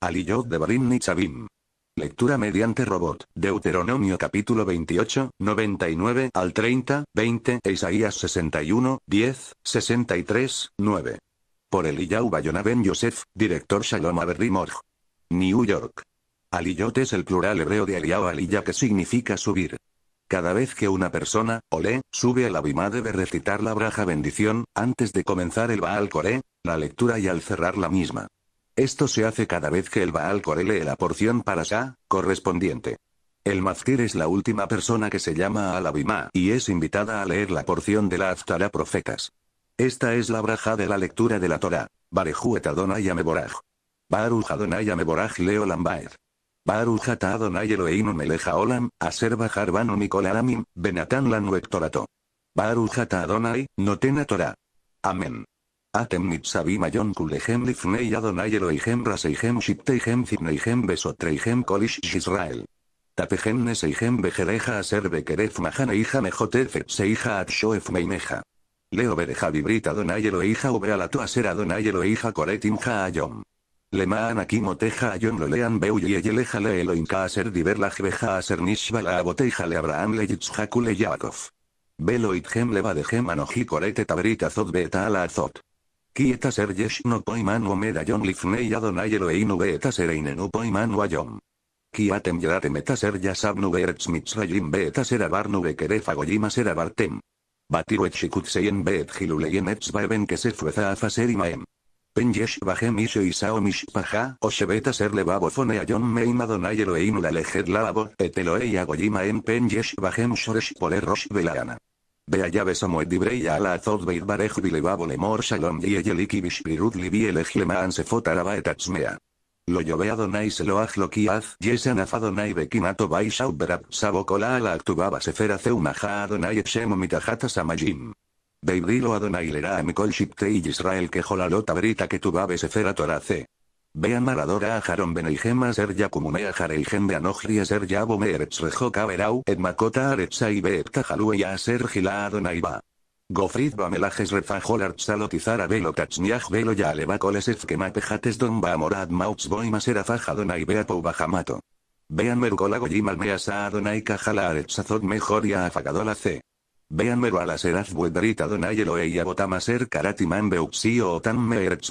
Aliyot de Barim Nichabim. Lectura mediante robot. Deuteronomio capítulo 28, 99 al 30, 20 Isaías 61, 10, 63, 9. Por Eliyahu Bayona Ben Yosef, director Shalom Aberrimorg. New York. Aliyot es el plural hebreo de Aliyahu Aliyah que significa subir. Cada vez que una persona, Olé, sube al Abimá debe recitar la braja bendición, antes de comenzar el Baal Coré, la lectura y al cerrar la misma. Esto se hace cada vez que el Baal corele la porción para Sa, correspondiente. El Mazkir es la última persona que se llama al Abimá y es invitada a leer la porción de la Aftara Profetas. Esta es la braja de la lectura de la Torah. et Adonai Ameboraj. Baruch Adonai Ameboraj Leo Lambaed. Baruch Adonai Eloeinu Meleja Olam, Aser Benatán Lanu Adonai, Notena Torah. Amén. Atem Nitzavim Ayon Kulehem Lifnei Adonai Elohim Raseihem Shipteihem besotrei Besotreihem Kolish Israel. Tapehem Neseihem Bejereja Aser Bekeref mahaneija Mejotef Seija Atshoef Meimeja. Leo Bereja Vibrit Adonai Elohija Ubealato Aser Adonai Elohija Koretim ayom. Lemaan aquí moteja ayon lo lean beu y eleja le ser diver la jveja aser nishba la aboteja le abraham le yitzhaku le yaakov. Belo ithem leva anoji korete taberita zot beta la azot. Ki no poiman o medallon lifnei Adonai Eloheinu beetaser einenu o ayom. Kiatem ser yadatem etaser yasabnu beeretz mitzrayim ser abar nube kerefagoyima ser abartem. Batiru et shikutseyen beet hiluleyen etzbaeben kesefueza afaser imaem. Pen yesh bajem isho isao paja o shebeta ser fone ayon meim adonai inu la lejet lavabo, abo eteloe a aem en yesh bajem shoresh rosh velayana. Beaya a Dibrei ala Azot Beit Barej Bilebabo Lemor Shalom Yeyelik Bishpirut Libi Eleglema Sefot Araba Etatsmea. Lo llove Adonai se lo kiaz, Adonai bekinato bai shauberab, sabokola ala sefera Adonai e, mitajata samajim. Adonai lera amikol shiptei Israel que brita que tubabe sefera Vean maradora a Jaron Benelgema ser ya comunea Jareigen a ser ya Eretz Rejoka Berau et macota Aretsa y y a ser Gila Adonaiba. Gofrid Bamelajes Refajol a Belo Tachniaj Velo ya Aleva que pejates Don morad Mauts Boima Serafaj Adonai Bea bajamato. Vean mergola goyim almeas a Adonai cajala aretsazot mejor y a afagadola c. Vean mero la seraz buedrita donai eloe y abotamas karatiman beuxio otan me erets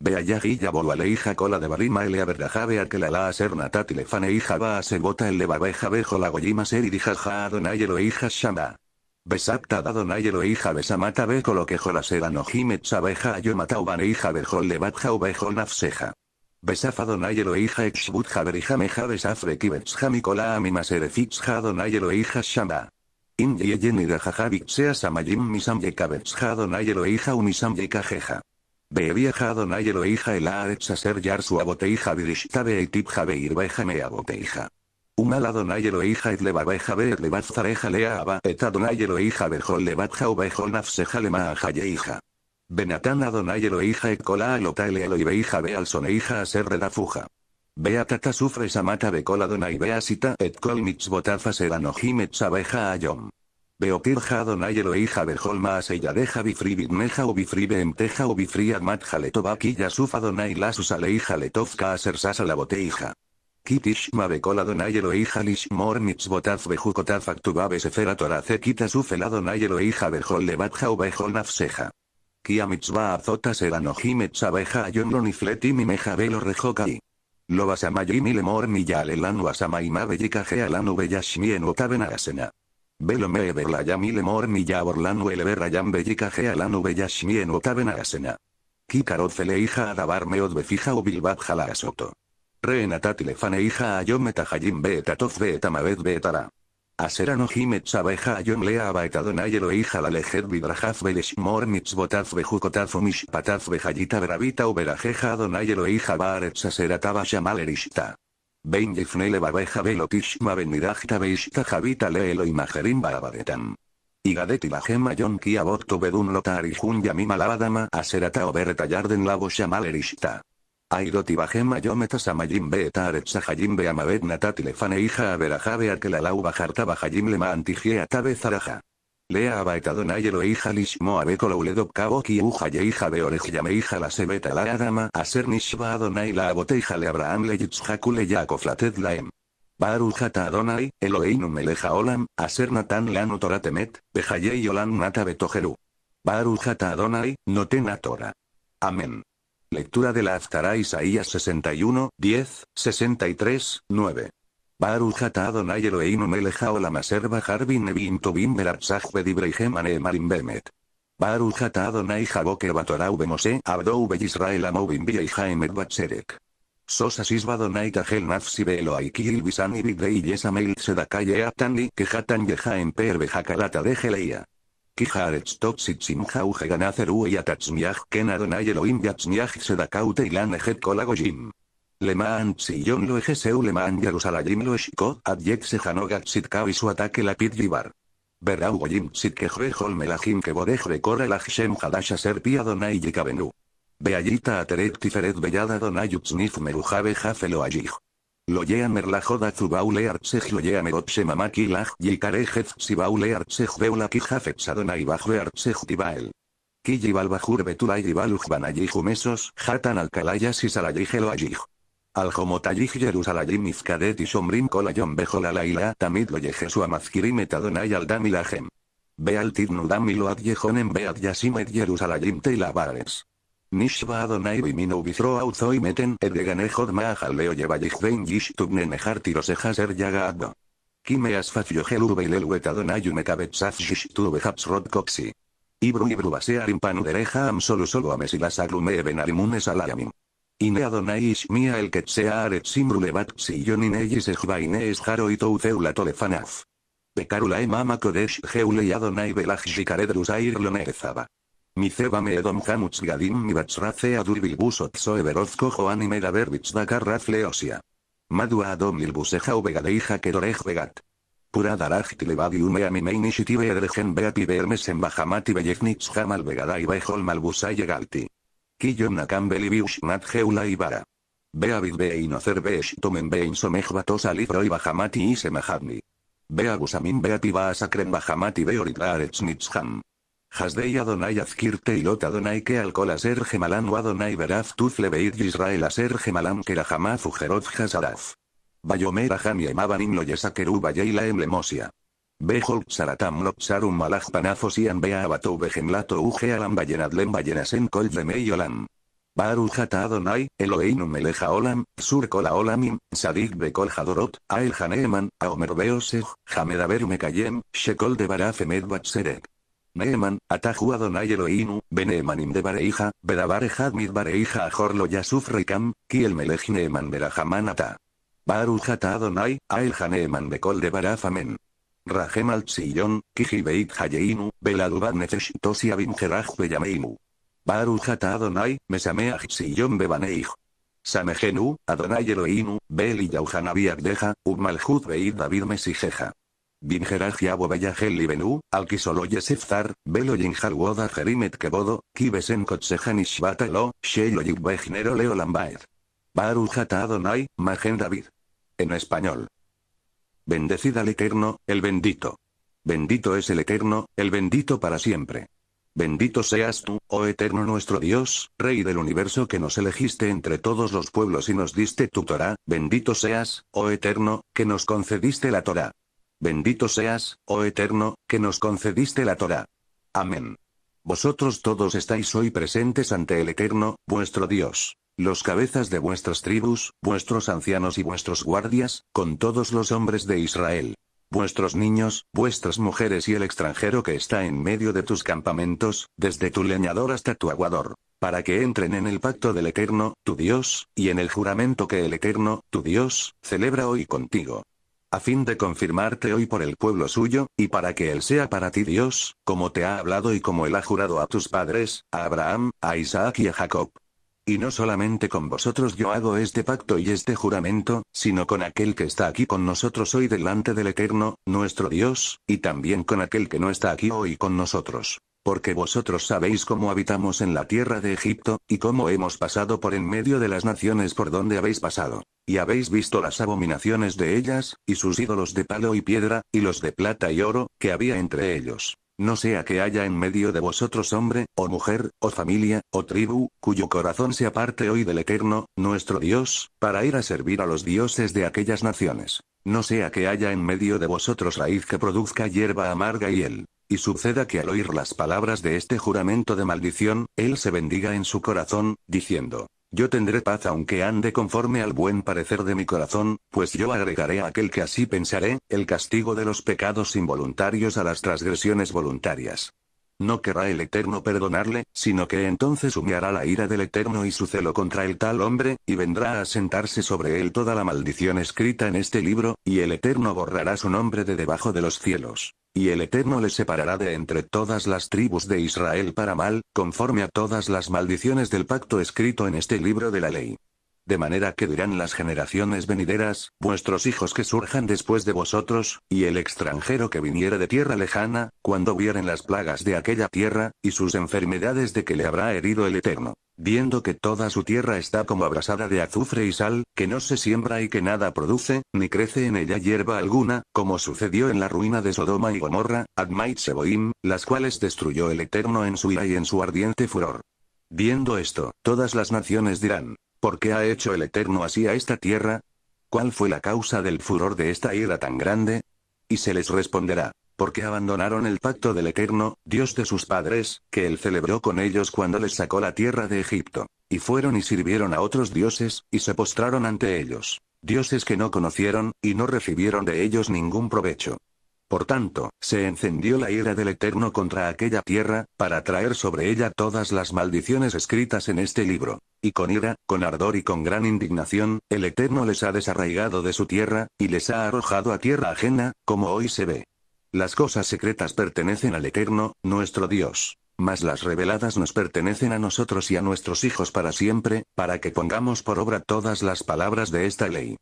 la hija cola de barima el averdajabe a que la la ser natati le fane hija va a se bota el lebabeja bejo la goyima ser y dijaja adonayelo hija shama. Besapta dadonayelo hija besamata beco lo que jola nojime chabeja yo mata ubane hija bejol lebatja ubejo nafseja. Besafa donayelo hija exbutja meja besafre a mikola ja serefixja donayelo hija shama. In yeyen irajaja samayim misam yekabetsja donayelo hija umisam jeja viajado Nayel hija el Aretz a ser su Aboteija Virishtabe tip Jabe Irbeja Me Aboteija. adonayelo hija hija et ve be et leva zareja leaba et Adonai Eloheija bejol levatja ubejol nafseja hija. Benatán e hija et tale alota el hija be al hija a ser redafuja. Beatata sufre samata be kol ve asita et kol ser anojim et sabeja ayom. Beokir Jadon Ayelo hija de holma deja Bifri Bigmeja o Bifri toba o Bifri Agmat tobaqui Yasuf susale hija le tofka a la boteija. Kitish Mabekol hija lish Lishmor Mitzvotaz Bejukotaz Aktubab Sefera Torace Kitasuf El hija de le Lebatja o Bejol Nafseja. Kia Mitzvah serano El abeja Etzabeja Ayon Lonifletim y Meja Belo Rejokai. Lobas lanu y Lemor Miyal Elanu Asamaima Bellika Gealanu Bellashmien Velo me la yamile mi ya orlanu eleve rayan bellicaje alanu bellashmien asena. Kikarot fele hija a me odbefija o bilbab asoto. Renatati lefane hija a beta tof beta betamabet betara. Aserano jimet sabeja ayom lea donayelo hija la lejed vidrajaz beleshmor mitzvotaz bejucotaz o mishpataz bejayita bravita o verajeja donayelo hija baretz aserataba shamal Ben Yefnele Babeja Belotishma mirajta Beishta Javita Leelo Imajerim Babadetam. Igadet y la gema yon kia botto bedun lotar y junya mima aserata oberta yarden lavo shamalerishta. Airot bajema yometa metas amajim be etaret sajajim be lefane hija aberajabe aquelalau bajarta bajajim lema antigie atabe zaraja. Lea abaetado nayelo hija lishmo uledo kaboki uja yeija beorejia meija la sebeta la agama aser nishba adonai la aboteija le abraham le yitzhaku le yakoflated laem. Baruch Adonai, Eloheinu meleja olam, natan leano toratemet, bejayei olam nata betojeru. Baruch donai Adonai, notena tora. Amén. Lectura de la Aftara Isaías 61, 10, 63, 9. Baruch ata Adonai Eloheinu Melejao la asher bajar bin nevim tobim beratzach bedibreihem marim bemet. Baruch ata Adonai jaboke batorau bemose abdou Israel amovim bia y jaemet batserek. Sos asis badonai tajel nafsi beeloaiki ilbisani bidrei yesameil sedakaye aptani kejatan yejaem per bejakarata de geleia. Kijaretz totsitzim jauge ganaceru y atatzmiaj ken Adonai sedakaute ilan ejet le si yon lo ejeseu Le Mans alayim lo se adjek sit sitkao y su ataque la pit yibar. Verau goyim hol melajim que corre la shem hadasha serpia donai yikabenu. Beayita ateret tiferet bellada utsnif merujave jafelo lo Loyea merlajoda zubaule artsej loyea merotse mamaki laj yikarejez sibaule artsej beulaki jafetz adonai bajve artsej tibael. Kijibal balbajur betulay y jatan alcalayas y salayijelo al-Jomotayyih Jerusalem Izkadet y Shomrim Kolayom laila Tamid lo Mazkirim Etadonai Aldam Ilahem. Bealtid Nudam Iload Yehonem Beat Yasimet Jerusalem lavares Nishba Adonai Bimino Bizro Auzoi Meten Edeganejod Maajal Leo tubne Yishtubnen Ejartiros Ejaser Yagaabdo. Kimeas Fafyohel Umekabet tube Ibru Ibru Basearim Panudereja Am Solo Solo Ames Ine Adonai Ishmia el Ketzea Aret Simrulevat Sionin Ejvaines Jaro y tolefanaf Lefanaf. Pekarulae Mama Kodesh Geule y Adonai Belaj Shikaredrus Air Lonerezaba. Miceba edom Hamutz Gadim batsrace Adur Bilbusot Soeberozko Joan y da Dakar Rafleosia. Madua Adom Ilbuseja Ubegadeija Kedorej Vegat. Pura daraj tilebadi a mi meinishitibe edrejen beati bermes en bajamati belleknitz jamal y bejol malbusa Kiyona Campbell y Biushnat Geula Ibara. Beavid Beinocer Beeshtomen Beinsomej Alifro Froi Bahamati y gusamin Beagusamin Beati Asakren Bahamati Beoritraarets Nitzham. Hasdei Adonai Azkirte Ilot Adonai que alcola ser gemalan Adonai Beraf Tufle Beir Israel ser gemalan Kerahama Fujerot Hazaraf. Bayomer Aham y Loyesakeru Bayeila Emlemosia. Behol Saratam, Sarum Malaj Panafosian Bea Abatou Begemlato Uge Alam Kol de Meyolam. Barujata Adonai, Eloinum Meleja Olam, Sur Kola Olamim, Sadik Bekol Hadorot, Ael Haneeman, Aomer Shekol de Barafemed Batserek. Neeman, Ataju Adonai Eloinu, Benemanim de Bareija, Bedabare Hadmid Bareija Ajorlo Yasuf Kiel Melej Neeman Berahamanata. Baru Adonai, Ael Haneeman Bekol de Baraf Rajem al-Tzillon, beit Hayeinu, Beladubat Nefeshitosi Binjeraj Beyameinu. Baruch Adonai, Mesameach Tzillon Samejenu, Adonai Eloinu, Bel y Yauhanabi Abdeja, Beit David Mesijeja. Binjeraj Yabo Beyajel Libenu, Alkisolo Yesefzar, Belo Woda Jerimet Kebodo, Kibesen Kotsejan Ishbatalo, Sheyo Yubbejnero Leo Lambaed. Baruch Adonai, Magen David. En español. Bendecida al Eterno, el bendito. Bendito es el Eterno, el bendito para siempre. Bendito seas tú, oh eterno nuestro Dios, Rey del universo que nos elegiste entre todos los pueblos y nos diste tu Torah, bendito seas, oh eterno, que nos concediste la Torah. Bendito seas, oh eterno, que nos concediste la Torah. Amén. Vosotros todos estáis hoy presentes ante el eterno, vuestro Dios. Los cabezas de vuestras tribus, vuestros ancianos y vuestros guardias, con todos los hombres de Israel. Vuestros niños, vuestras mujeres y el extranjero que está en medio de tus campamentos, desde tu leñador hasta tu aguador para que entren en el pacto del Eterno, tu Dios, y en el juramento que el Eterno, tu Dios, celebra hoy contigo. A fin de confirmarte hoy por el pueblo suyo, y para que Él sea para ti Dios, como te ha hablado y como Él ha jurado a tus padres, a Abraham, a Isaac y a Jacob. Y no solamente con vosotros yo hago este pacto y este juramento, sino con aquel que está aquí con nosotros hoy delante del Eterno, nuestro Dios, y también con aquel que no está aquí hoy con nosotros. Porque vosotros sabéis cómo habitamos en la tierra de Egipto, y cómo hemos pasado por en medio de las naciones por donde habéis pasado. Y habéis visto las abominaciones de ellas, y sus ídolos de palo y piedra, y los de plata y oro, que había entre ellos. No sea que haya en medio de vosotros hombre, o mujer, o familia, o tribu, cuyo corazón se aparte hoy del Eterno, nuestro Dios, para ir a servir a los dioses de aquellas naciones. No sea que haya en medio de vosotros raíz que produzca hierba amarga y él. Y suceda que al oír las palabras de este juramento de maldición, él se bendiga en su corazón, diciendo, yo tendré paz aunque ande conforme al buen parecer de mi corazón, pues yo agregaré a aquel que así pensaré, el castigo de los pecados involuntarios a las transgresiones voluntarias. No querrá el Eterno perdonarle, sino que entonces humeará la ira del Eterno y su celo contra el tal hombre, y vendrá a sentarse sobre él toda la maldición escrita en este libro, y el Eterno borrará su nombre de debajo de los cielos. Y el Eterno le separará de entre todas las tribus de Israel para mal, conforme a todas las maldiciones del pacto escrito en este libro de la ley. De manera que dirán las generaciones venideras, vuestros hijos que surjan después de vosotros, y el extranjero que viniere de tierra lejana, cuando vieren las plagas de aquella tierra, y sus enfermedades de que le habrá herido el Eterno. Viendo que toda su tierra está como abrasada de azufre y sal, que no se siembra y que nada produce, ni crece en ella hierba alguna, como sucedió en la ruina de Sodoma y Gomorra, Admait Seboim, las cuales destruyó el Eterno en su ira y en su ardiente furor. Viendo esto, todas las naciones dirán, ¿Por qué ha hecho el Eterno así a esta tierra? ¿Cuál fue la causa del furor de esta ira tan grande? Y se les responderá, porque abandonaron el pacto del Eterno, Dios de sus padres, que él celebró con ellos cuando les sacó la tierra de Egipto, y fueron y sirvieron a otros dioses, y se postraron ante ellos, dioses que no conocieron, y no recibieron de ellos ningún provecho. Por tanto, se encendió la ira del Eterno contra aquella tierra, para traer sobre ella todas las maldiciones escritas en este libro. Y con ira, con ardor y con gran indignación, el Eterno les ha desarraigado de su tierra, y les ha arrojado a tierra ajena, como hoy se ve. Las cosas secretas pertenecen al Eterno, nuestro Dios. Mas las reveladas nos pertenecen a nosotros y a nuestros hijos para siempre, para que pongamos por obra todas las palabras de esta ley.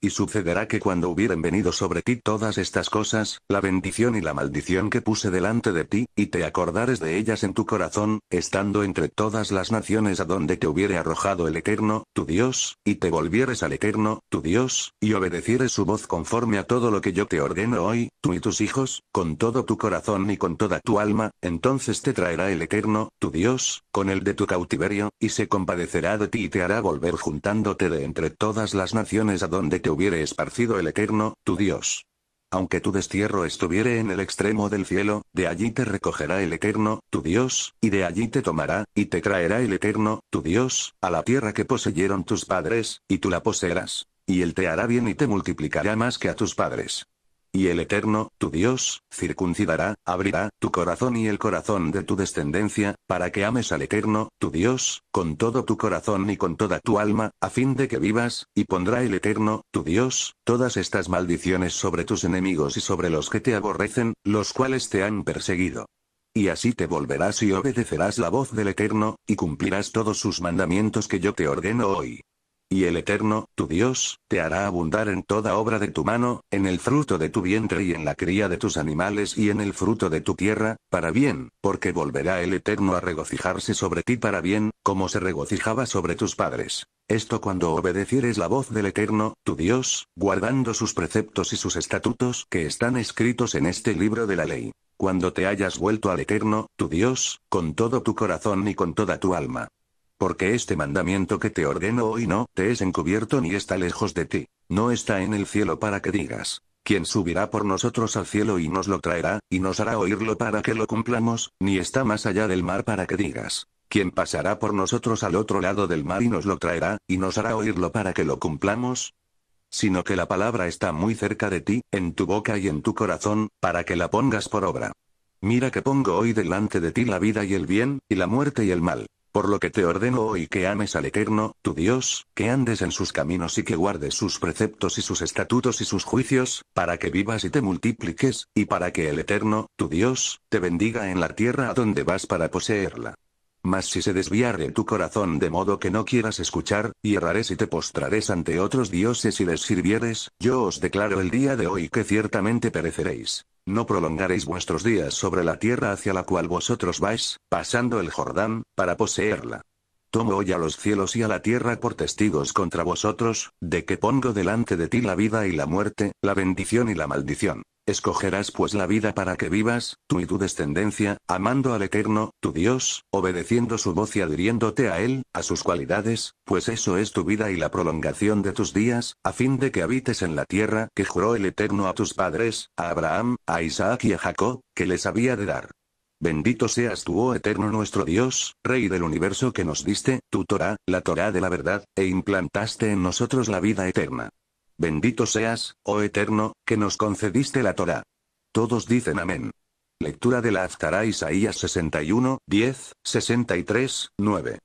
Y sucederá que cuando hubieren venido sobre ti todas estas cosas, la bendición y la maldición que puse delante de ti, y te acordares de ellas en tu corazón, estando entre todas las naciones a donde te hubiere arrojado el Eterno, tu Dios, y te volvieres al Eterno, tu Dios, y obedecieres su voz conforme a todo lo que yo te ordeno hoy, tú y tus hijos, con todo tu corazón y con toda tu alma, entonces te traerá el Eterno, tu Dios, con el de tu cautiverio, y se compadecerá de ti y te hará volver juntándote de entre todas las naciones a donde te hubiere esparcido el Eterno, tu Dios. Aunque tu destierro estuviere en el extremo del cielo, de allí te recogerá el Eterno, tu Dios, y de allí te tomará, y te traerá el Eterno, tu Dios, a la tierra que poseyeron tus padres, y tú la poseerás. Y él te hará bien y te multiplicará más que a tus padres. Y el Eterno, tu Dios, circuncidará, abrirá, tu corazón y el corazón de tu descendencia, para que ames al Eterno, tu Dios, con todo tu corazón y con toda tu alma, a fin de que vivas, y pondrá el Eterno, tu Dios, todas estas maldiciones sobre tus enemigos y sobre los que te aborrecen, los cuales te han perseguido. Y así te volverás y obedecerás la voz del Eterno, y cumplirás todos sus mandamientos que yo te ordeno hoy. Y el Eterno, tu Dios, te hará abundar en toda obra de tu mano, en el fruto de tu vientre y en la cría de tus animales y en el fruto de tu tierra, para bien, porque volverá el Eterno a regocijarse sobre ti para bien, como se regocijaba sobre tus padres. Esto cuando obedecieres la voz del Eterno, tu Dios, guardando sus preceptos y sus estatutos que están escritos en este libro de la ley. Cuando te hayas vuelto al Eterno, tu Dios, con todo tu corazón y con toda tu alma. Porque este mandamiento que te ordeno hoy no te es encubierto ni está lejos de ti, no está en el cielo para que digas, quien subirá por nosotros al cielo y nos lo traerá, y nos hará oírlo para que lo cumplamos, ni está más allá del mar para que digas, quien pasará por nosotros al otro lado del mar y nos lo traerá, y nos hará oírlo para que lo cumplamos, sino que la palabra está muy cerca de ti, en tu boca y en tu corazón, para que la pongas por obra. Mira que pongo hoy delante de ti la vida y el bien, y la muerte y el mal. Por lo que te ordeno hoy que ames al Eterno, tu Dios, que andes en sus caminos y que guardes sus preceptos y sus estatutos y sus juicios, para que vivas y te multipliques, y para que el Eterno, tu Dios, te bendiga en la tierra a donde vas para poseerla. Mas si se desviare tu corazón de modo que no quieras escuchar, y errares y te postrares ante otros dioses y les sirvieres, yo os declaro el día de hoy que ciertamente pereceréis. No prolongaréis vuestros días sobre la tierra hacia la cual vosotros vais, pasando el Jordán, para poseerla. Tomo hoy a los cielos y a la tierra por testigos contra vosotros, de que pongo delante de ti la vida y la muerte, la bendición y la maldición. Escogerás pues la vida para que vivas, tú y tu descendencia, amando al Eterno, tu Dios, obedeciendo su voz y adhiriéndote a Él, a sus cualidades, pues eso es tu vida y la prolongación de tus días, a fin de que habites en la tierra que juró el Eterno a tus padres, a Abraham, a Isaac y a Jacob, que les había de dar. Bendito seas tú, oh eterno nuestro Dios, Rey del universo que nos diste, tu Torah, la Torah de la verdad, e implantaste en nosotros la vida eterna. Bendito seas, oh Eterno, que nos concediste la Torah. Todos dicen amén. Lectura de la Aftara Isaías 61, 10, 63, 9.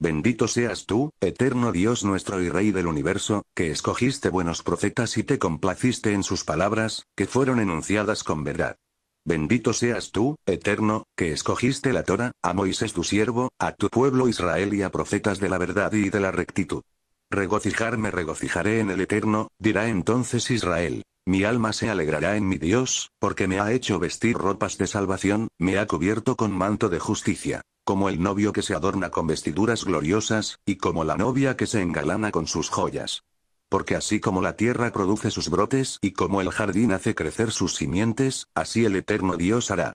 Bendito seas tú, eterno Dios nuestro y Rey del universo, que escogiste buenos profetas y te complaciste en sus palabras, que fueron enunciadas con verdad. Bendito seas tú, eterno, que escogiste la Torah, a Moisés tu siervo, a tu pueblo Israel y a profetas de la verdad y de la rectitud. Regocijarme regocijaré en el Eterno, dirá entonces Israel. Mi alma se alegrará en mi Dios, porque me ha hecho vestir ropas de salvación, me ha cubierto con manto de justicia. Como el novio que se adorna con vestiduras gloriosas, y como la novia que se engalana con sus joyas. Porque así como la tierra produce sus brotes y como el jardín hace crecer sus simientes, así el eterno Dios hará.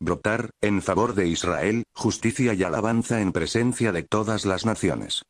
Brotar, en favor de Israel, justicia y alabanza en presencia de todas las naciones.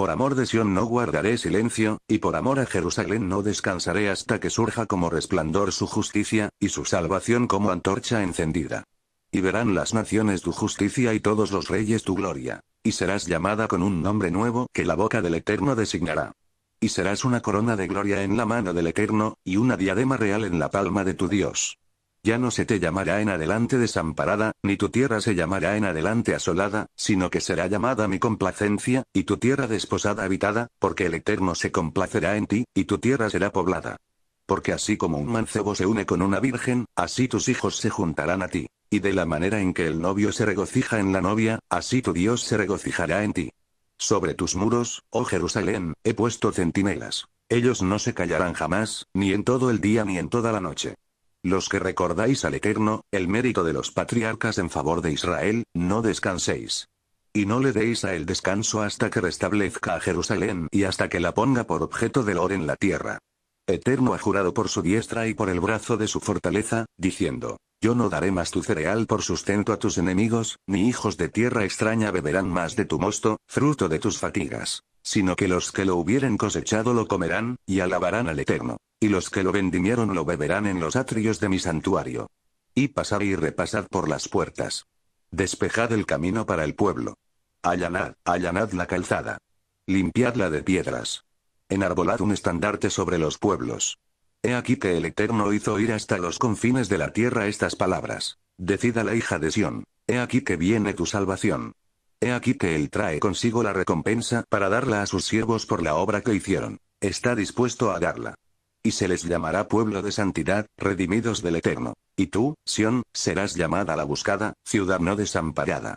Por amor de Sion no guardaré silencio, y por amor a Jerusalén no descansaré hasta que surja como resplandor su justicia, y su salvación como antorcha encendida. Y verán las naciones tu justicia y todos los reyes tu gloria. Y serás llamada con un nombre nuevo que la boca del Eterno designará. Y serás una corona de gloria en la mano del Eterno, y una diadema real en la palma de tu Dios. Ya no se te llamará en adelante desamparada, ni tu tierra se llamará en adelante asolada, sino que será llamada mi complacencia, y tu tierra desposada habitada, porque el Eterno se complacerá en ti, y tu tierra será poblada. Porque así como un mancebo se une con una virgen, así tus hijos se juntarán a ti. Y de la manera en que el novio se regocija en la novia, así tu Dios se regocijará en ti. Sobre tus muros, oh Jerusalén, he puesto centinelas. Ellos no se callarán jamás, ni en todo el día ni en toda la noche. Los que recordáis al Eterno, el mérito de los patriarcas en favor de Israel, no descanséis. Y no le deis a él descanso hasta que restablezca a Jerusalén y hasta que la ponga por objeto del oro en la tierra. Eterno ha jurado por su diestra y por el brazo de su fortaleza, diciendo, Yo no daré más tu cereal por sustento a tus enemigos, ni hijos de tierra extraña beberán más de tu mosto, fruto de tus fatigas, sino que los que lo hubieren cosechado lo comerán, y alabarán al Eterno y los que lo vendimieron lo beberán en los atrios de mi santuario. Y pasad y repasad por las puertas. Despejad el camino para el pueblo. Allanad, allanad la calzada. Limpiadla de piedras. Enarbolad un estandarte sobre los pueblos. He aquí que el Eterno hizo ir hasta los confines de la tierra estas palabras. Decida la hija de Sión. He aquí que viene tu salvación. He aquí que él trae consigo la recompensa para darla a sus siervos por la obra que hicieron. Está dispuesto a darla y se les llamará pueblo de santidad, redimidos del Eterno. Y tú, Sión, serás llamada la buscada, ciudad no desamparada.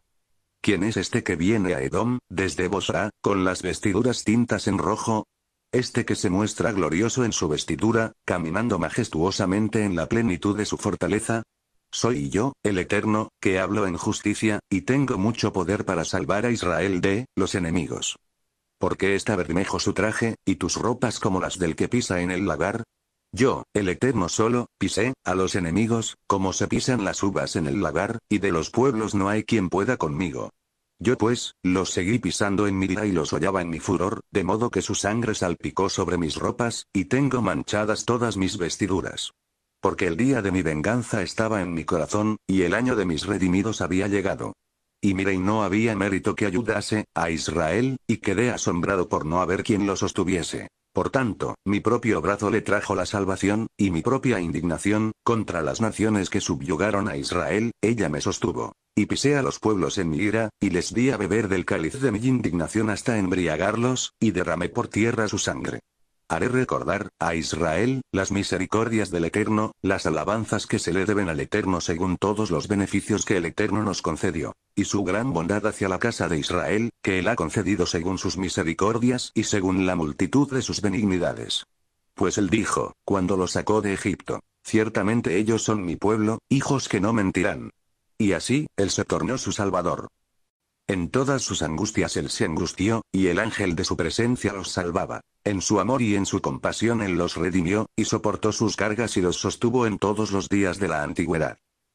¿Quién es este que viene a Edom, desde Bosra, con las vestiduras tintas en rojo? Este que se muestra glorioso en su vestidura, caminando majestuosamente en la plenitud de su fortaleza. Soy yo, el Eterno, que hablo en justicia, y tengo mucho poder para salvar a Israel de los enemigos. ¿Por qué está bermejo su traje, y tus ropas como las del que pisa en el lagar? Yo, el Eterno solo, pisé, a los enemigos, como se pisan las uvas en el lagar, y de los pueblos no hay quien pueda conmigo. Yo pues, los seguí pisando en mi ira y los hollaba en mi furor, de modo que su sangre salpicó sobre mis ropas, y tengo manchadas todas mis vestiduras. Porque el día de mi venganza estaba en mi corazón, y el año de mis redimidos había llegado. Y miré y no había mérito que ayudase a Israel, y quedé asombrado por no haber quien lo sostuviese. Por tanto, mi propio brazo le trajo la salvación, y mi propia indignación, contra las naciones que subyugaron a Israel, ella me sostuvo. Y pisé a los pueblos en mi ira, y les di a beber del cáliz de mi indignación hasta embriagarlos, y derramé por tierra su sangre. Haré recordar, a Israel, las misericordias del Eterno, las alabanzas que se le deben al Eterno según todos los beneficios que el Eterno nos concedió y su gran bondad hacia la casa de Israel, que él ha concedido según sus misericordias y según la multitud de sus benignidades. Pues él dijo, cuando los sacó de Egipto, ciertamente ellos son mi pueblo, hijos que no mentirán. Y así, él se tornó su Salvador. En todas sus angustias él se angustió, y el ángel de su presencia los salvaba. En su amor y en su compasión él los redimió, y soportó sus cargas y los sostuvo en todos los días de la antigüedad.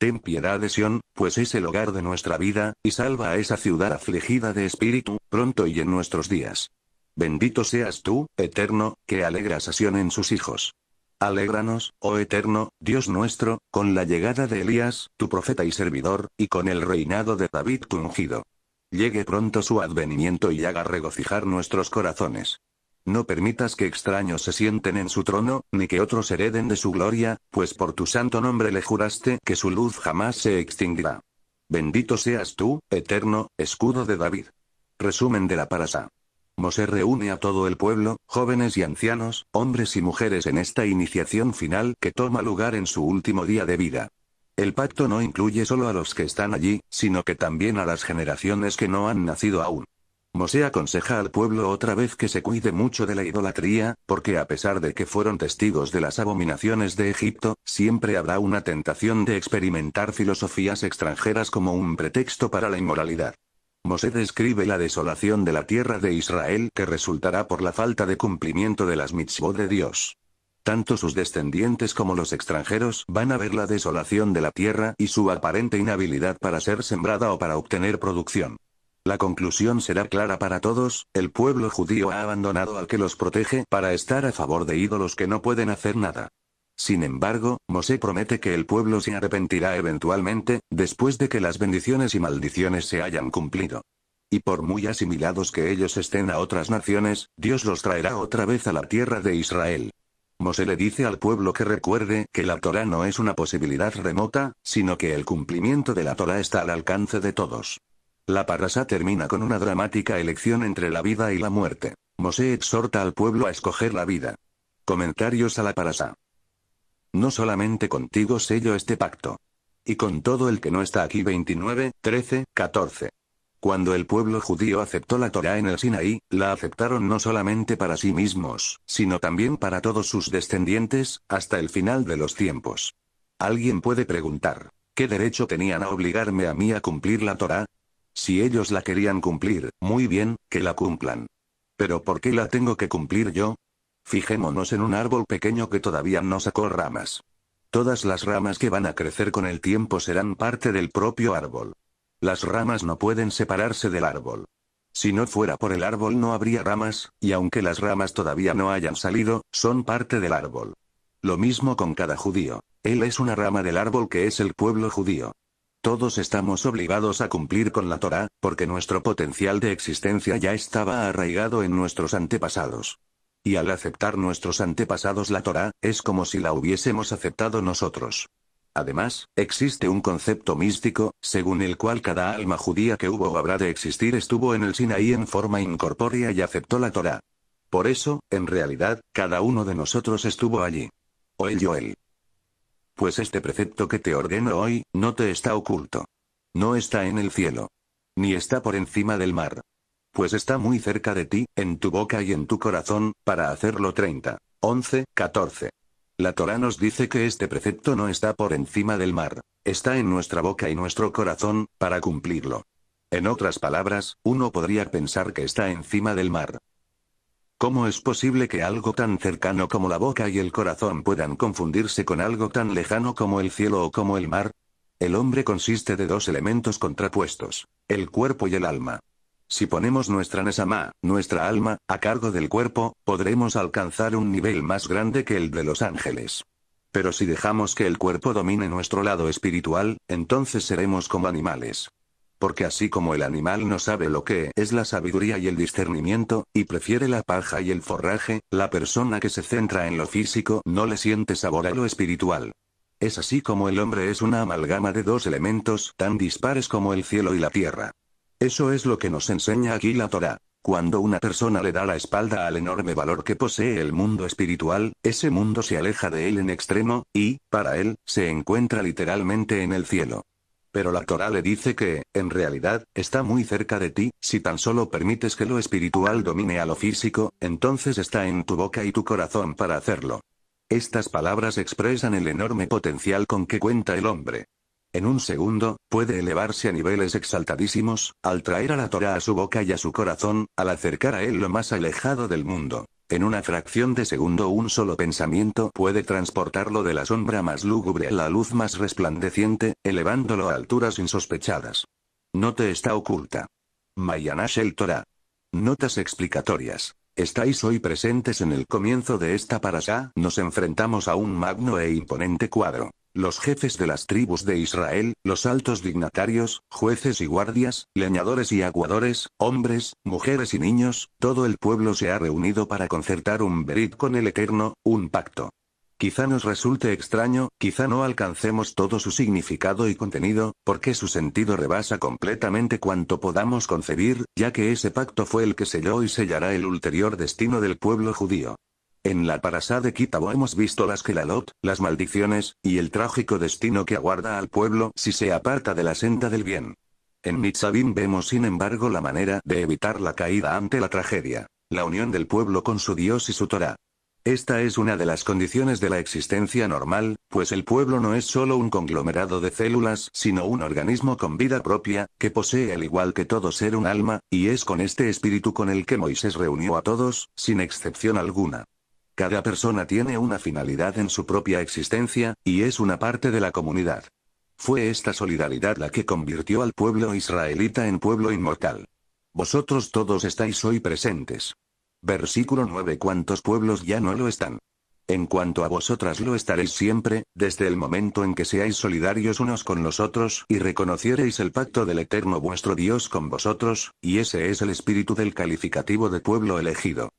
Ten piedad de Sión, pues es el hogar de nuestra vida, y salva a esa ciudad afligida de espíritu, pronto y en nuestros días. Bendito seas tú, Eterno, que alegras a Sión en sus hijos. Alégranos, oh Eterno, Dios nuestro, con la llegada de Elías, tu profeta y servidor, y con el reinado de David tu ungido. Llegue pronto su advenimiento y haga regocijar nuestros corazones. No permitas que extraños se sienten en su trono, ni que otros hereden de su gloria, pues por tu santo nombre le juraste que su luz jamás se extinguirá. Bendito seas tú, eterno, escudo de David. Resumen de la parasa. Mosé reúne a todo el pueblo, jóvenes y ancianos, hombres y mujeres en esta iniciación final que toma lugar en su último día de vida. El pacto no incluye solo a los que están allí, sino que también a las generaciones que no han nacido aún. Mosé aconseja al pueblo otra vez que se cuide mucho de la idolatría, porque a pesar de que fueron testigos de las abominaciones de Egipto, siempre habrá una tentación de experimentar filosofías extranjeras como un pretexto para la inmoralidad. Mosé describe la desolación de la tierra de Israel que resultará por la falta de cumplimiento de las mitzvot de Dios. Tanto sus descendientes como los extranjeros van a ver la desolación de la tierra y su aparente inhabilidad para ser sembrada o para obtener producción. La conclusión será clara para todos, el pueblo judío ha abandonado al que los protege para estar a favor de ídolos que no pueden hacer nada. Sin embargo, Mosé promete que el pueblo se arrepentirá eventualmente, después de que las bendiciones y maldiciones se hayan cumplido. Y por muy asimilados que ellos estén a otras naciones, Dios los traerá otra vez a la tierra de Israel. Mosé le dice al pueblo que recuerde que la Torah no es una posibilidad remota, sino que el cumplimiento de la Torah está al alcance de todos. La parasá termina con una dramática elección entre la vida y la muerte. Mosé exhorta al pueblo a escoger la vida. Comentarios a la parasá. No solamente contigo sello este pacto. Y con todo el que no está aquí 29, 13, 14. Cuando el pueblo judío aceptó la Torá en el Sinaí, la aceptaron no solamente para sí mismos, sino también para todos sus descendientes, hasta el final de los tiempos. Alguien puede preguntar, ¿qué derecho tenían a obligarme a mí a cumplir la Torá? Si ellos la querían cumplir, muy bien, que la cumplan. Pero ¿por qué la tengo que cumplir yo? Fijémonos en un árbol pequeño que todavía no sacó ramas. Todas las ramas que van a crecer con el tiempo serán parte del propio árbol. Las ramas no pueden separarse del árbol. Si no fuera por el árbol no habría ramas, y aunque las ramas todavía no hayan salido, son parte del árbol. Lo mismo con cada judío. Él es una rama del árbol que es el pueblo judío. Todos estamos obligados a cumplir con la Torah, porque nuestro potencial de existencia ya estaba arraigado en nuestros antepasados. Y al aceptar nuestros antepasados la Torah, es como si la hubiésemos aceptado nosotros. Además, existe un concepto místico, según el cual cada alma judía que hubo o habrá de existir estuvo en el Sinaí en forma incorpórea y aceptó la Torah. Por eso, en realidad, cada uno de nosotros estuvo allí. O él pues este precepto que te ordeno hoy, no te está oculto. No está en el cielo. Ni está por encima del mar. Pues está muy cerca de ti, en tu boca y en tu corazón, para hacerlo 30, 11, 14. La Torah nos dice que este precepto no está por encima del mar, está en nuestra boca y nuestro corazón, para cumplirlo. En otras palabras, uno podría pensar que está encima del mar, ¿Cómo es posible que algo tan cercano como la boca y el corazón puedan confundirse con algo tan lejano como el cielo o como el mar? El hombre consiste de dos elementos contrapuestos, el cuerpo y el alma. Si ponemos nuestra nesama, nuestra alma, a cargo del cuerpo, podremos alcanzar un nivel más grande que el de los ángeles. Pero si dejamos que el cuerpo domine nuestro lado espiritual, entonces seremos como animales. Porque así como el animal no sabe lo que es la sabiduría y el discernimiento, y prefiere la paja y el forraje, la persona que se centra en lo físico no le siente sabor a lo espiritual. Es así como el hombre es una amalgama de dos elementos tan dispares como el cielo y la tierra. Eso es lo que nos enseña aquí la Torah. Cuando una persona le da la espalda al enorme valor que posee el mundo espiritual, ese mundo se aleja de él en extremo, y, para él, se encuentra literalmente en el cielo. Pero la Torah le dice que, en realidad, está muy cerca de ti, si tan solo permites que lo espiritual domine a lo físico, entonces está en tu boca y tu corazón para hacerlo. Estas palabras expresan el enorme potencial con que cuenta el hombre. En un segundo, puede elevarse a niveles exaltadísimos, al traer a la Torah a su boca y a su corazón, al acercar a él lo más alejado del mundo. En una fracción de segundo un solo pensamiento puede transportarlo de la sombra más lúgubre a la luz más resplandeciente, elevándolo a alturas insospechadas. No te está oculta. Mayanash el Torah. Notas explicatorias. Estáis hoy presentes en el comienzo de esta parasha, nos enfrentamos a un magno e imponente cuadro. Los jefes de las tribus de Israel, los altos dignatarios, jueces y guardias, leñadores y aguadores, hombres, mujeres y niños, todo el pueblo se ha reunido para concertar un verit con el Eterno, un pacto. Quizá nos resulte extraño, quizá no alcancemos todo su significado y contenido, porque su sentido rebasa completamente cuanto podamos concebir, ya que ese pacto fue el que selló y sellará el ulterior destino del pueblo judío. En la parasá de Kitabo hemos visto las Kelalot, las maldiciones, y el trágico destino que aguarda al pueblo si se aparta de la senda del bien. En Nitzavim vemos sin embargo la manera de evitar la caída ante la tragedia, la unión del pueblo con su Dios y su Torah. Esta es una de las condiciones de la existencia normal, pues el pueblo no es solo un conglomerado de células, sino un organismo con vida propia, que posee al igual que todo ser un alma, y es con este espíritu con el que Moisés reunió a todos, sin excepción alguna. Cada persona tiene una finalidad en su propia existencia, y es una parte de la comunidad. Fue esta solidaridad la que convirtió al pueblo israelita en pueblo inmortal. Vosotros todos estáis hoy presentes. Versículo 9. ¿Cuántos pueblos ya no lo están? En cuanto a vosotras lo estaréis siempre, desde el momento en que seáis solidarios unos con los otros y reconociereis el pacto del Eterno vuestro Dios con vosotros, y ese es el espíritu del calificativo de pueblo elegido.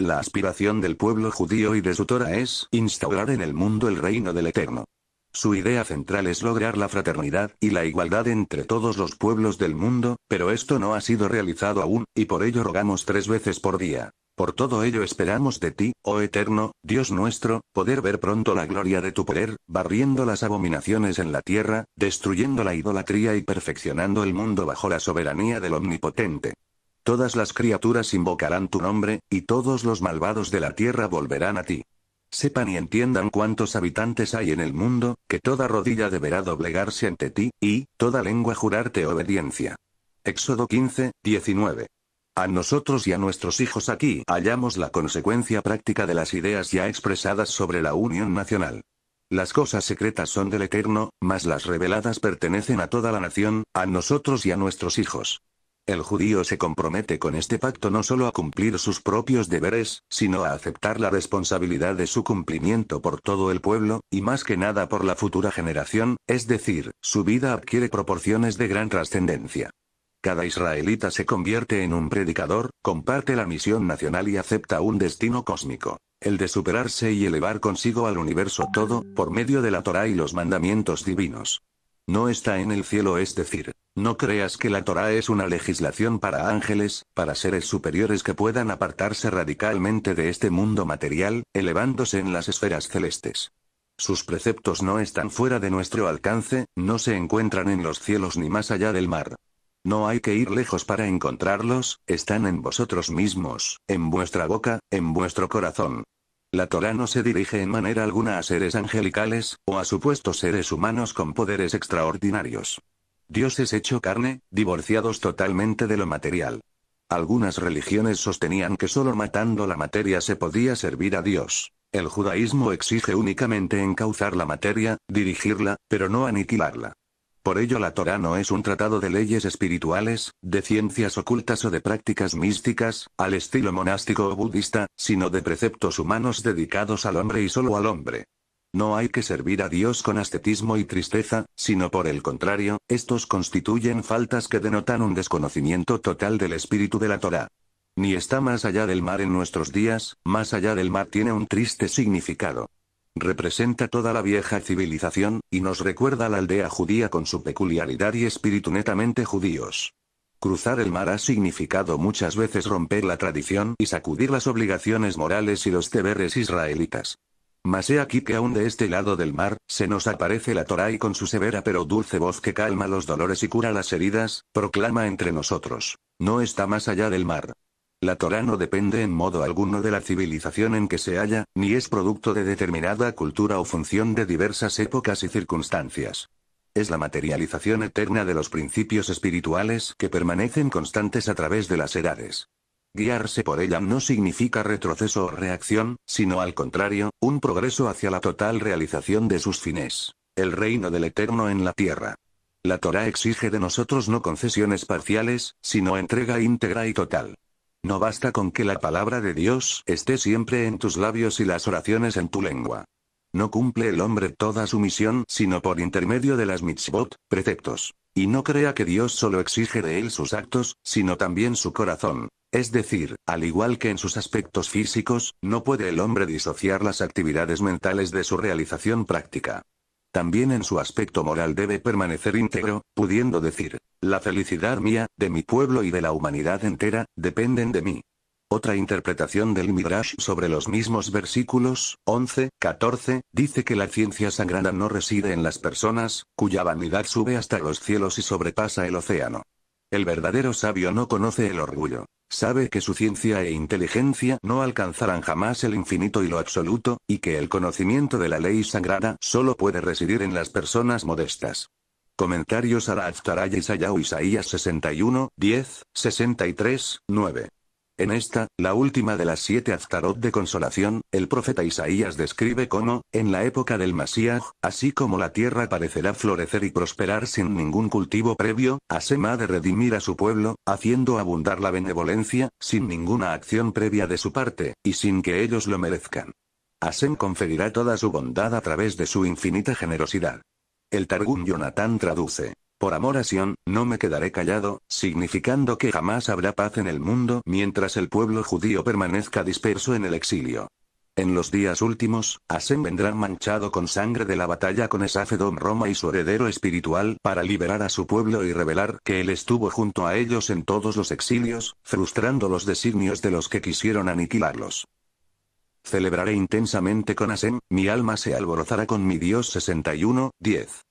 La aspiración del pueblo judío y de su Torah es instaurar en el mundo el reino del Eterno. Su idea central es lograr la fraternidad y la igualdad entre todos los pueblos del mundo, pero esto no ha sido realizado aún, y por ello rogamos tres veces por día. Por todo ello esperamos de ti, oh eterno, Dios nuestro, poder ver pronto la gloria de tu poder, barriendo las abominaciones en la tierra, destruyendo la idolatría y perfeccionando el mundo bajo la soberanía del Omnipotente. Todas las criaturas invocarán tu nombre, y todos los malvados de la tierra volverán a ti. Sepan y entiendan cuántos habitantes hay en el mundo, que toda rodilla deberá doblegarse ante ti, y, toda lengua jurarte obediencia. Éxodo 15, 19. A nosotros y a nuestros hijos aquí hallamos la consecuencia práctica de las ideas ya expresadas sobre la unión nacional. Las cosas secretas son del Eterno, mas las reveladas pertenecen a toda la nación, a nosotros y a nuestros hijos. El judío se compromete con este pacto no solo a cumplir sus propios deberes, sino a aceptar la responsabilidad de su cumplimiento por todo el pueblo, y más que nada por la futura generación, es decir, su vida adquiere proporciones de gran trascendencia. Cada israelita se convierte en un predicador, comparte la misión nacional y acepta un destino cósmico el de superarse y elevar consigo al universo todo, por medio de la Torá y los mandamientos divinos. No está en el cielo, es decir, no creas que la Torá es una legislación para ángeles, para seres superiores que puedan apartarse radicalmente de este mundo material, elevándose en las esferas celestes. Sus preceptos no están fuera de nuestro alcance, no se encuentran en los cielos ni más allá del mar. No hay que ir lejos para encontrarlos, están en vosotros mismos, en vuestra boca, en vuestro corazón. La Torá no se dirige en manera alguna a seres angelicales, o a supuestos seres humanos con poderes extraordinarios. Dios es hecho carne, divorciados totalmente de lo material. Algunas religiones sostenían que solo matando la materia se podía servir a Dios. El judaísmo exige únicamente encauzar la materia, dirigirla, pero no aniquilarla. Por ello la Torá no es un tratado de leyes espirituales, de ciencias ocultas o de prácticas místicas, al estilo monástico o budista, sino de preceptos humanos dedicados al hombre y solo al hombre. No hay que servir a Dios con ascetismo y tristeza, sino por el contrario, estos constituyen faltas que denotan un desconocimiento total del espíritu de la Torah. Ni está más allá del mar en nuestros días, más allá del mar tiene un triste significado. Representa toda la vieja civilización, y nos recuerda a la aldea judía con su peculiaridad y espíritu netamente judíos. Cruzar el mar ha significado muchas veces romper la tradición y sacudir las obligaciones morales y los deberes israelitas. Mas he aquí que aún de este lado del mar, se nos aparece la y con su severa pero dulce voz que calma los dolores y cura las heridas, proclama entre nosotros. No está más allá del mar. La Torah no depende en modo alguno de la civilización en que se halla, ni es producto de determinada cultura o función de diversas épocas y circunstancias. Es la materialización eterna de los principios espirituales que permanecen constantes a través de las edades. Guiarse por ella no significa retroceso o reacción, sino al contrario, un progreso hacia la total realización de sus fines. El reino del Eterno en la tierra. La Torah exige de nosotros no concesiones parciales, sino entrega íntegra y total. No basta con que la palabra de Dios esté siempre en tus labios y las oraciones en tu lengua. No cumple el hombre toda su misión, sino por intermedio de las mitzvot, preceptos. Y no crea que Dios solo exige de él sus actos, sino también su corazón. Es decir, al igual que en sus aspectos físicos, no puede el hombre disociar las actividades mentales de su realización práctica. También en su aspecto moral debe permanecer íntegro, pudiendo decir, la felicidad mía, de mi pueblo y de la humanidad entera, dependen de mí. Otra interpretación del Midrash sobre los mismos versículos, 11, 14, dice que la ciencia sagrada no reside en las personas, cuya vanidad sube hasta los cielos y sobrepasa el océano. El verdadero sabio no conoce el orgullo. Sabe que su ciencia e inteligencia no alcanzarán jamás el infinito y lo absoluto, y que el conocimiento de la ley sagrada solo puede residir en las personas modestas. Comentarios Isaiah o Isaías 61, 10, 63, 9. En esta, la última de las siete Aftarot de consolación, el profeta Isaías describe cómo, en la época del masías así como la tierra parecerá florecer y prosperar sin ningún cultivo previo, Asem ha de redimir a su pueblo, haciendo abundar la benevolencia, sin ninguna acción previa de su parte, y sin que ellos lo merezcan. Asem conferirá toda su bondad a través de su infinita generosidad. El Targum Jonathan traduce. Por amor a no me quedaré callado, significando que jamás habrá paz en el mundo mientras el pueblo judío permanezca disperso en el exilio. En los días últimos, Asen vendrá manchado con sangre de la batalla con Esafedom Roma y su heredero espiritual para liberar a su pueblo y revelar que él estuvo junto a ellos en todos los exilios, frustrando los designios de los que quisieron aniquilarlos. Celebraré intensamente con Asen, mi alma se alborozará con mi Dios 61, 10.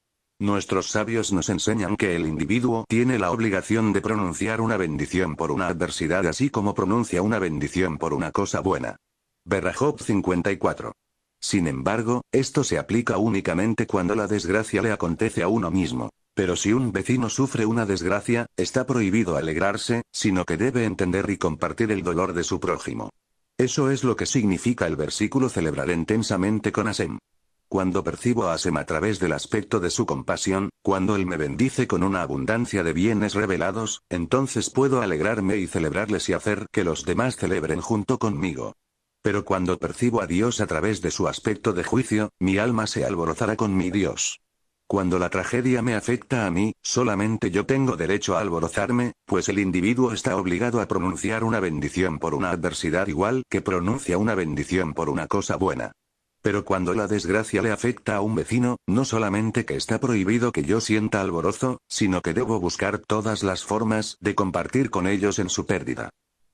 Nuestros sabios nos enseñan que el individuo tiene la obligación de pronunciar una bendición por una adversidad así como pronuncia una bendición por una cosa buena. Berajov 54. Sin embargo, esto se aplica únicamente cuando la desgracia le acontece a uno mismo. Pero si un vecino sufre una desgracia, está prohibido alegrarse, sino que debe entender y compartir el dolor de su prójimo. Eso es lo que significa el versículo celebrar intensamente con Asem cuando percibo a Sem a través del aspecto de su compasión, cuando Él me bendice con una abundancia de bienes revelados, entonces puedo alegrarme y celebrarles y hacer que los demás celebren junto conmigo. Pero cuando percibo a Dios a través de su aspecto de juicio, mi alma se alborozará con mi Dios. Cuando la tragedia me afecta a mí, solamente yo tengo derecho a alborozarme, pues el individuo está obligado a pronunciar una bendición por una adversidad igual que pronuncia una bendición por una cosa buena. Pero cuando la desgracia le afecta a un vecino, no solamente que está prohibido que yo sienta alborozo, sino que debo buscar todas las formas de compartir con ellos en su pérdida.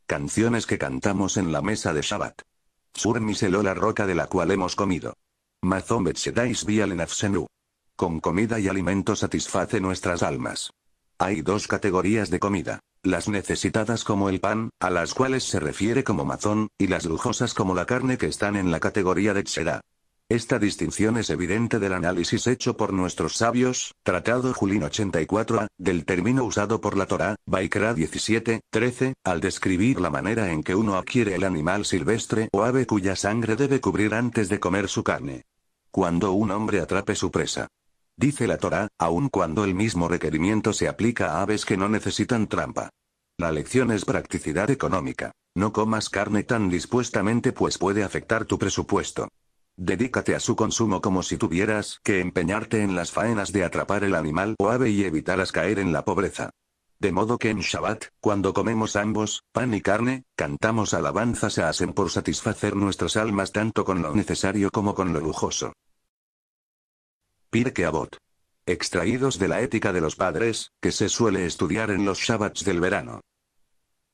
Canciones que cantamos en la mesa de Shabbat. Sur miseló la roca de la cual hemos comido. Mazom en Bialenafsenu. Con comida y alimento satisface nuestras almas. Hay dos categorías de comida. Las necesitadas como el pan, a las cuales se refiere como mazón, y las lujosas como la carne que están en la categoría de chera. Esta distinción es evidente del análisis hecho por nuestros sabios, Tratado Julín 84a, del término usado por la Torá, Baikra 17, 13, al describir la manera en que uno adquiere el animal silvestre o ave cuya sangre debe cubrir antes de comer su carne. Cuando un hombre atrape su presa, Dice la Torá, aun cuando el mismo requerimiento se aplica a aves que no necesitan trampa. La lección es practicidad económica. No comas carne tan dispuestamente pues puede afectar tu presupuesto. Dedícate a su consumo como si tuvieras que empeñarte en las faenas de atrapar el animal o ave y evitaras caer en la pobreza. De modo que en Shabbat, cuando comemos ambos, pan y carne, cantamos alabanzas a hacen por satisfacer nuestras almas tanto con lo necesario como con lo lujoso. Pirke Abot. Extraídos de la ética de los padres, que se suele estudiar en los Shabbats del verano.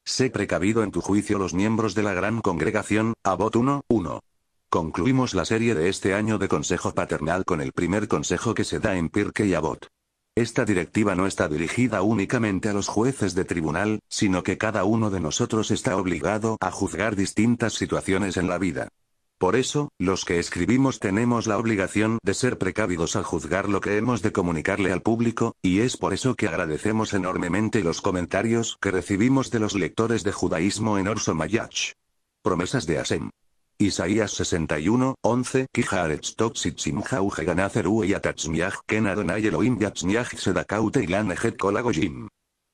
Sé precavido en tu juicio los miembros de la gran congregación, Avot 1:1. Concluimos la serie de este año de consejo paternal con el primer consejo que se da en Pirke y Abot. Esta directiva no está dirigida únicamente a los jueces de tribunal, sino que cada uno de nosotros está obligado a juzgar distintas situaciones en la vida. Por eso, los que escribimos tenemos la obligación de ser precavidos al juzgar lo que hemos de comunicarle al público, y es por eso que agradecemos enormemente los comentarios que recibimos de los lectores de judaísmo en Orso Mayach. Promesas de Asem. Isaías 61, 11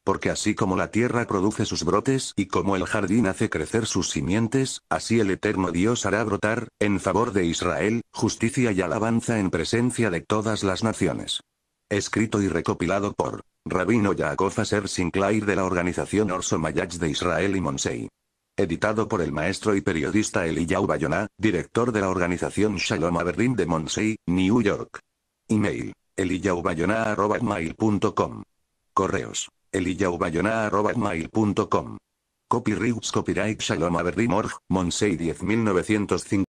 porque así como la tierra produce sus brotes y como el jardín hace crecer sus simientes, así el eterno Dios hará brotar, en favor de Israel, justicia y alabanza en presencia de todas las naciones. Escrito y recopilado por Rabino Yaakov Ser Sinclair de la organización Orso Mayach de Israel y Monsei. Editado por el maestro y periodista Eliyahu Bayona, director de la organización Shalom Aberdeen de Monsei, New York. Email. eliyahubayona.com. Correos eliyaubayona.com. Copyrights Copyright Shalom Aberdeen Org, Monsei 10905.